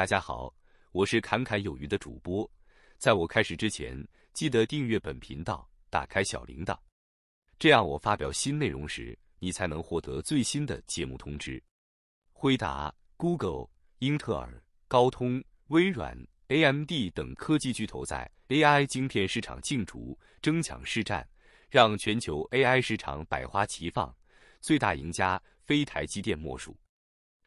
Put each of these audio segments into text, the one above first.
大家好，我是侃侃有余的主播。在我开始之前，记得订阅本频道，打开小铃铛，这样我发表新内容时，你才能获得最新的节目通知。辉达、g o o g l e 英特尔、高通、微软、AMD 等科技巨头在 AI 晶片市场竞逐、争抢市占，让全球 AI 市场百花齐放，最大赢家非台积电莫属。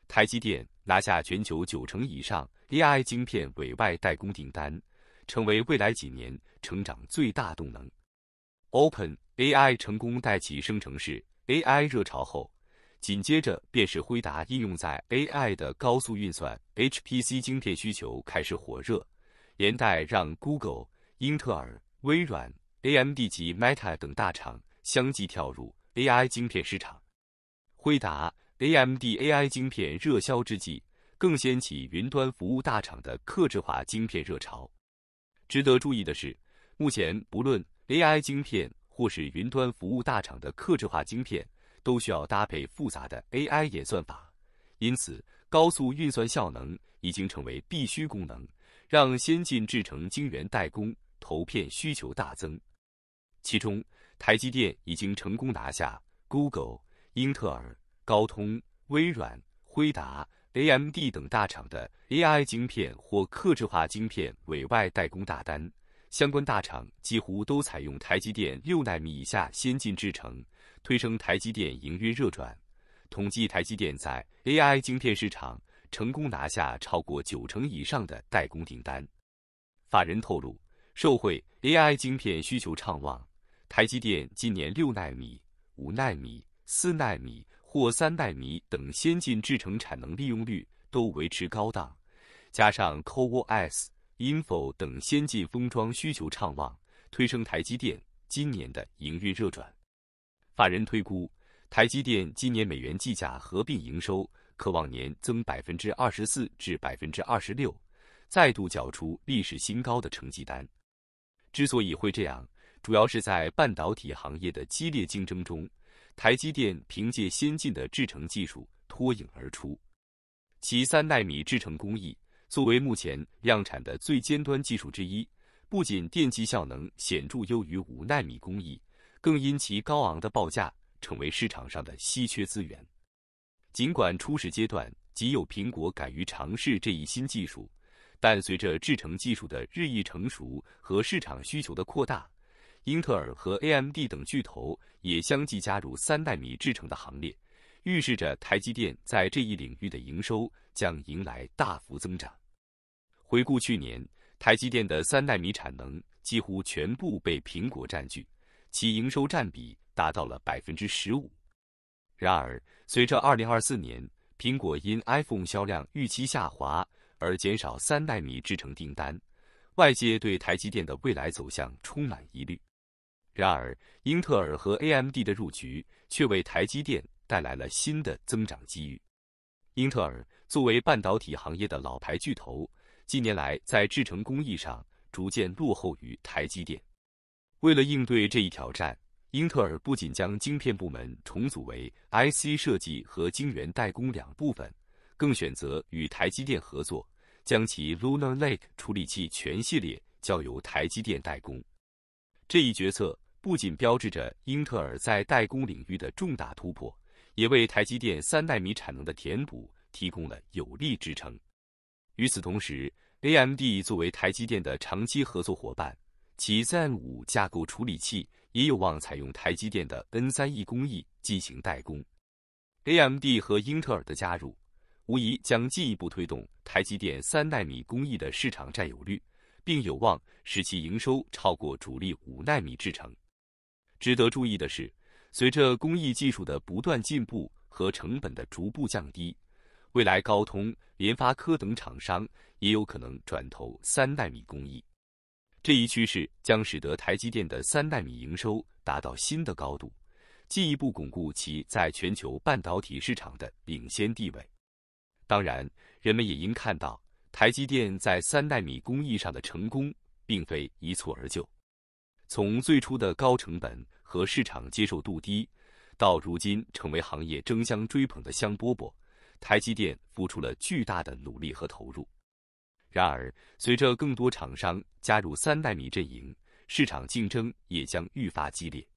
台积电拿下全球九成以上 AI 晶片委外代工订单，成为未来几年成长最大动能。Open AI 成功带起生成式 AI 热潮后，紧接着便是辉达应用在 AI 的高速运算 HPC 晶片需求开始火热，连带让 Google、英特尔、微软、AMD 及 Meta 等大厂相继跳入 AI 晶片市场。辉达。AMD AI 晶片热销之际，更掀起云端服务大厂的客制化晶片热潮。值得注意的是，目前不论 AI 晶片或是云端服务大厂的客制化晶片，都需要搭配复杂的 AI 演算法，因此高速运算效能已经成为必须功能，让先进制成晶圆代工投片需求大增。其中，台积电已经成功拿下 Google、英特尔。高通、微软、辉达、AMD 等大厂的 AI 晶片或客制化晶片委外代工大单，相关大厂几乎都采用台积电六纳米以下先进制程，推升台积电营运热转。统计台积电在 AI 晶片市场成功拿下超过九成以上的代工订单。法人透露，受惠 AI 晶片需求畅旺，台积电今年六纳米、五纳米、四纳米。或三代米等先进制程产能利用率都维持高档，加上 COOS、Info 等先进封装需求畅旺，推升台积电今年的营运热转。法人推估，台积电今年美元计价合并营收可望年增百分之二十四至百分之二十六，再度缴出历史新高的成绩单。之所以会这样，主要是在半导体行业的激烈竞争中。台积电凭借先进的制程技术脱颖而出，其三纳米制程工艺作为目前量产的最尖端技术之一，不仅电机效能显著优于五纳米工艺，更因其高昂的报价成为市场上的稀缺资源。尽管初始阶段仅有苹果敢于尝试这一新技术，但随着制程技术的日益成熟和市场需求的扩大。英特尔和 AMD 等巨头也相继加入三纳米制程的行列，预示着台积电在这一领域的营收将迎来大幅增长。回顾去年，台积电的三纳米产能几乎全部被苹果占据，其营收占比达到了百分之十五。然而，随着二零二四年苹果因 iPhone 销量预期下滑而减少三纳米制程订单，外界对台积电的未来走向充满疑虑。然而，英特尔和 AMD 的入局却为台积电带来了新的增长机遇。英特尔作为半导体行业的老牌巨头，近年来在制程工艺上逐渐落后于台积电。为了应对这一挑战，英特尔不仅将晶片部门重组为 IC 设计和晶圆代工两部分，更选择与台积电合作，将其 Lunar Lake 处理器全系列交由台积电代工。这一决策。不仅标志着英特尔在代工领域的重大突破，也为台积电三纳米产能的填补提供了有力支撑。与此同时，AMD 作为台积电的长期合作伙伴，其 Zen 五架构处理器也有望采用台积电的 N 三 E 工艺进行代工。AMD 和英特尔的加入，无疑将进一步推动台积电三纳米工艺的市场占有率，并有望使其营收超过主力五纳米制程。值得注意的是，随着工艺技术的不断进步和成本的逐步降低，未来高通、联发科等厂商也有可能转投三纳米工艺。这一趋势将使得台积电的三纳米营收达到新的高度，进一步巩固其在全球半导体市场的领先地位。当然，人们也应看到，台积电在三纳米工艺上的成功并非一蹴而就，从最初的高成本。和市场接受度低，到如今成为行业争相追捧的香饽饽，台积电付出了巨大的努力和投入。然而，随着更多厂商加入三纳米阵营，市场竞争也将愈发激烈。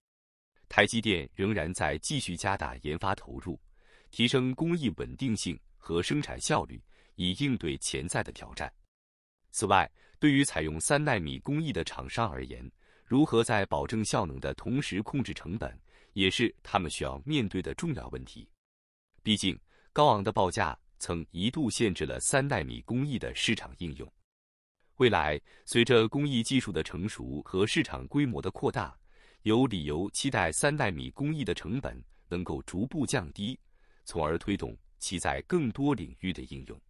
台积电仍然在继续加大研发投入，提升工艺稳定性和生产效率，以应对潜在的挑战。此外，对于采用三纳米工艺的厂商而言，如何在保证效能的同时控制成本，也是他们需要面对的重要问题。毕竟，高昂的报价曾一度限制了三纳米工艺的市场应用。未来，随着工艺技术的成熟和市场规模的扩大，有理由期待三纳米工艺的成本能够逐步降低，从而推动其在更多领域的应用。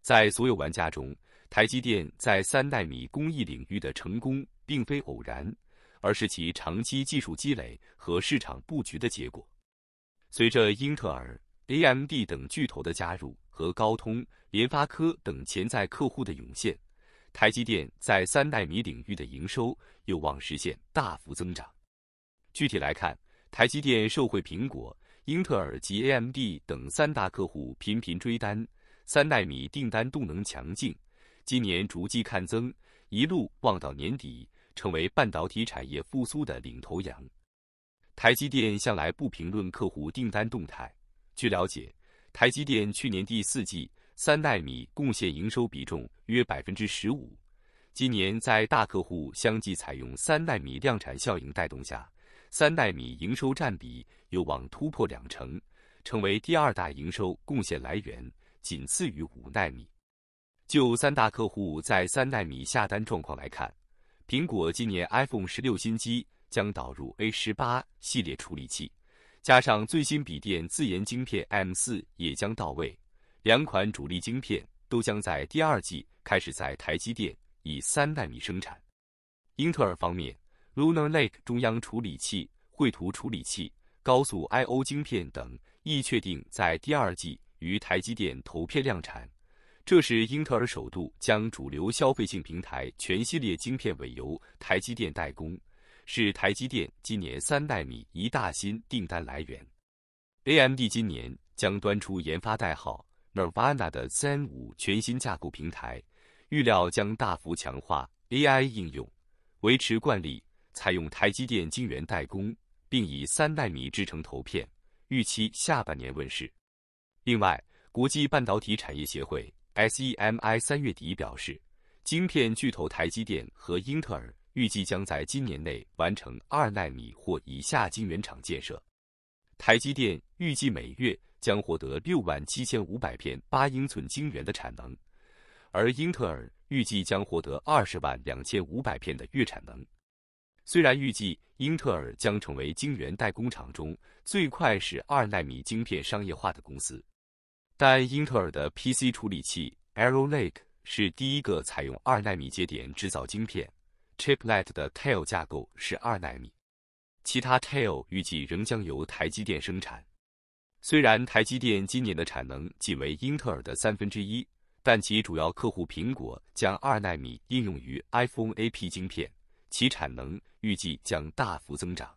在所有玩家中，台积电在三纳米工艺领域的成功。并非偶然，而是其长期技术积累和市场布局的结果。随着英特尔、AMD 等巨头的加入和高通、联发科等潜在客户的涌现，台积电在三纳米领域的营收有望实现大幅增长。具体来看，台积电受惠苹果、英特尔及 AMD 等三大客户频频追单，三纳米订单动能强劲，今年逐季看增，一路望到年底。成为半导体产业复苏的领头羊。台积电向来不评论客户订单动态。据了解，台积电去年第四季三纳米贡献营收比重约百分之十五。今年在大客户相继采用三纳米量产效应带动下，三纳米营收占比有望突破两成，成为第二大营收贡献来源，仅次于五纳米。就三大客户在三纳米下单状况来看。苹果今年 iPhone 十六新机将导入 A 十八系列处理器，加上最新笔电自研晶片 M 四也将到位，两款主力晶片都将在第二季开始在台积电以三纳米生产。英特尔方面，Lunar Lake 中央处理器、绘图处理器、高速 I/O 晶片等亦确定在第二季于台积电投片量产。这是英特尔首度将主流消费性平台全系列晶片尾由台积电代工，是台积电今年三代米一大新订单来源。AMD 今年将端出研发代号 Nervana 的 Zen 五全新架构平台，预料将大幅强化 AI 应用，维持惯例采用台积电晶圆代工，并以三代米制成投片，预期下半年问世。另外，国际半导体产业协会。Semi 三月底表示，晶片巨头台积电和英特尔预计将在今年内完成二纳米或以下晶圆厂建设。台积电预计每月将获得六万七千五百片八英寸晶圆的产能，而英特尔预计将获得二十万两千五百片的月产能。虽然预计英特尔将成为晶圆代工厂中最快使二纳米晶片商业化的公司。但英特尔的 PC 处理器 Arrow Lake 是第一个采用二纳米节点制造晶片，Chiplet 的 t a i l 架构是二纳米，其他 t a i l 预计仍将由台积电生产。虽然台积电今年的产能仅为英特尔的三分之一，但其主要客户苹果将二纳米应用于 iPhone a p 晶片，其产能预计将大幅增长。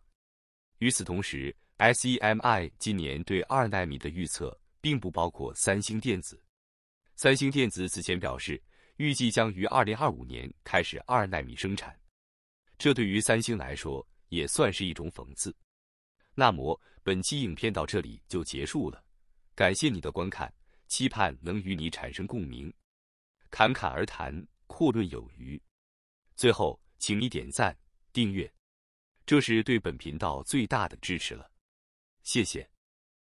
与此同时，S E M I 今年对二纳米的预测。并不包括三星电子。三星电子此前表示，预计将于二零二五年开始二纳米生产。这对于三星来说也算是一种讽刺。那么本期影片到这里就结束了，感谢你的观看，期盼能与你产生共鸣。侃侃而谈，阔论有余。最后，请你点赞、订阅，这是对本频道最大的支持了。谢谢。